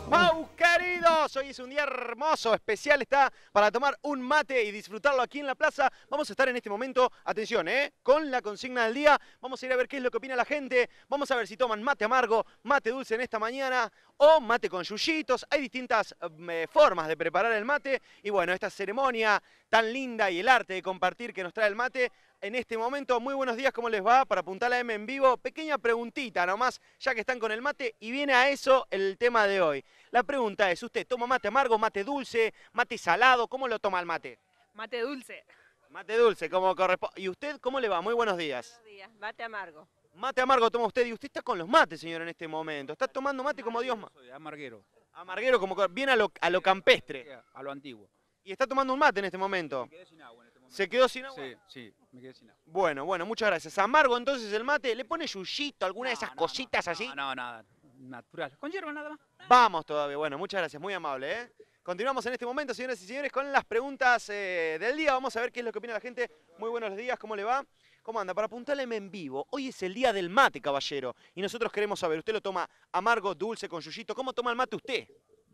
Pau queridos, Hoy es un día hermoso, especial, está para tomar un mate y disfrutarlo aquí en la plaza. Vamos a estar en este momento, atención, ¿eh? con la consigna del día. Vamos a ir a ver qué es lo que opina la gente. Vamos a ver si toman mate amargo, mate dulce en esta mañana o mate con yuyitos. Hay distintas mm, eh, formas de preparar el mate. Y bueno, esta ceremonia tan linda y el arte de compartir que nos trae el mate en este momento. Muy buenos días, ¿cómo les va? Para apuntar la M en vivo, pequeña preguntita nomás, ya que están con el mate, y viene a eso el tema de hoy. La pregunta es, ¿usted toma mate amargo, mate dulce, mate salado? ¿Cómo lo toma el mate? Mate dulce. Mate dulce, como corresponde. ¿Y usted cómo le va? Muy buenos días. mate amargo. Mate amargo toma usted, y usted está con los mates, señor, en este momento. Está tomando mate como Dios más. Amarguero. Amarguero, como viene a lo, campestre. A lo antiguo. Y está tomando un mate en este momento. sin agua ¿Se quedó sin agua? Sí, sí, me quedé sin agua. Bueno, bueno, muchas gracias. Amargo, entonces el mate, ¿le pone yuyito, alguna de esas cositas así? No, nada, natural. Con hierba nada más. Vamos todavía, bueno, muchas gracias, muy amable, ¿eh? Continuamos en este momento, señoras y señores, con las preguntas eh, del día. Vamos a ver qué es lo que opina la gente. Muy buenos días, ¿cómo le va? ¿Cómo anda? Para apuntarle en vivo, hoy es el día del mate, caballero. Y nosotros queremos saber, ¿usted lo toma amargo, dulce, con yuyito? ¿Cómo toma el mate usted?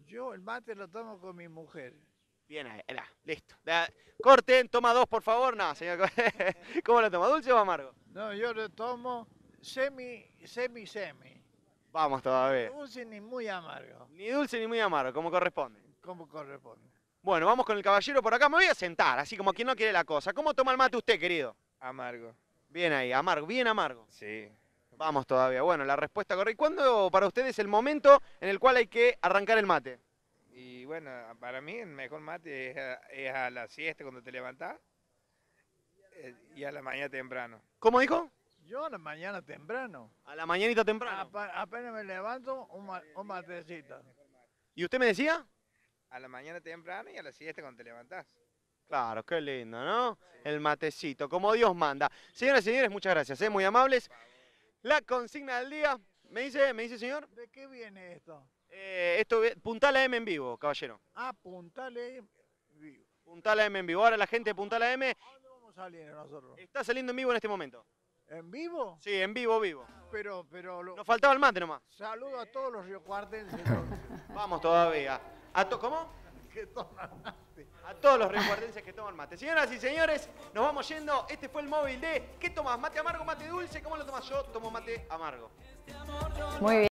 Yo el mate lo tomo con mi mujer. Bien eh, ahí, listo. corten, toma dos, por favor. No, señor. ¿Cómo lo toma? ¿Dulce o amargo? No, yo lo tomo semi, semi, semi. Vamos todavía. Dulce ni muy amargo. Ni dulce ni muy amargo, como corresponde. Como corresponde. Bueno, vamos con el caballero por acá. Me voy a sentar, así como quien no quiere la cosa. ¿Cómo toma el mate usted, querido? Amargo. Bien ahí, amargo, bien amargo. Sí. Vamos todavía. Bueno, la respuesta correcta. ¿Y cuándo para ustedes es el momento en el cual hay que arrancar el mate? Y bueno, para mí el mejor mate es a, la siesta cuando te levantás eh, y a la mañana temprano. ¿Cómo dijo? Yo a la mañana temprano. A la mañanita temprano. apenas me levanto, un, matecito. ¿Y usted me decía? A la mañana temprano y a la siesta cuando te levantás. Claro, qué lindo, ¿no? El matecito, como Dios manda. Señoras y señores, muchas gracias, ¿eh? muy amables. La consigna del día, me dice, me dice señor. ¿De qué viene esto? Eh, esto esto, Puntala M en vivo, caballero. Ah, Puntala M en vivo. Puntala M en vivo. Ahora la gente de Puntala M... vamos a nosotros? Está saliendo en vivo en este momento. ¿En vivo? Sí, en vivo, vivo. Pero, pero... Nos faltaba el mate nomás. Saludo a todos los riocuartenses. Vamos todavía. A ¿Cómo? Que A todos los riocuartenses que toman mate. Señoras y señores, nos vamos yendo. Este fue el móvil de... ¿Qué tomas? ¿Mate amargo, mate dulce? ¿Cómo lo tomas yo? Tomo mate amargo. Muy bien.